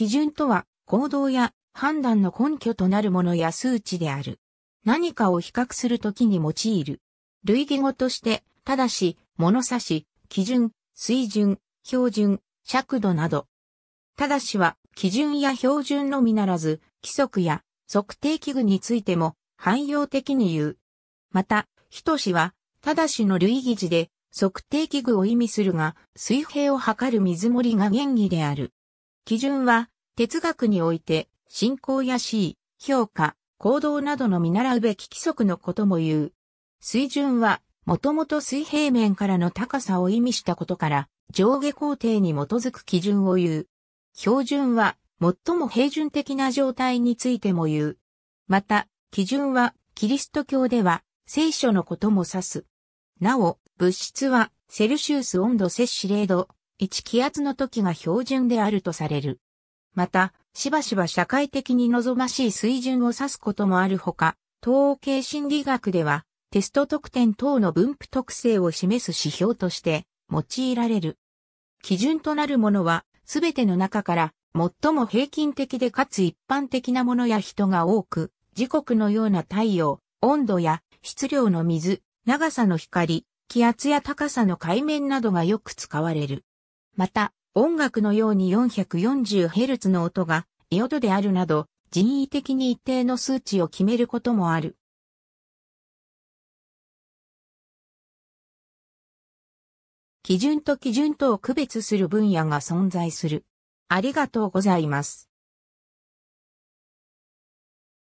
基準とは、行動や判断の根拠となるものや数値である。何かを比較するときに用いる。類義語として、ただし、物差し、基準、水準、標準、尺度など。ただしは、基準や標準のみならず、規則や測定器具についても汎用的に言う。また、等しは、ただしの類義字で、測定器具を意味するが、水平を測る水盛りが原義である。基準は、哲学において、信仰や思評価、行動などの見習うべき規則のことも言う。水準は、もともと水平面からの高さを意味したことから、上下工程に基づく基準を言う。標準は、最も平準的な状態についても言う。また、基準は、キリスト教では、聖書のことも指す。なお、物質は、セルシウス温度摂氏0度、1気圧の時が標準であるとされる。また、しばしば社会的に望ましい水準を指すこともあるほか、統計心理学では、テスト得点等の分布特性を示す指標として用いられる。基準となるものは、すべての中から最も平均的でかつ一般的なものや人が多く、時刻のような太陽、温度や質量の水、長さの光、気圧や高さの海面などがよく使われる。また、音楽のように 440Hz の音が、イオドであるなど、人為的に一定の数値を決めることもある。基準と基準とを区別する分野が存在する。ありがとうございます。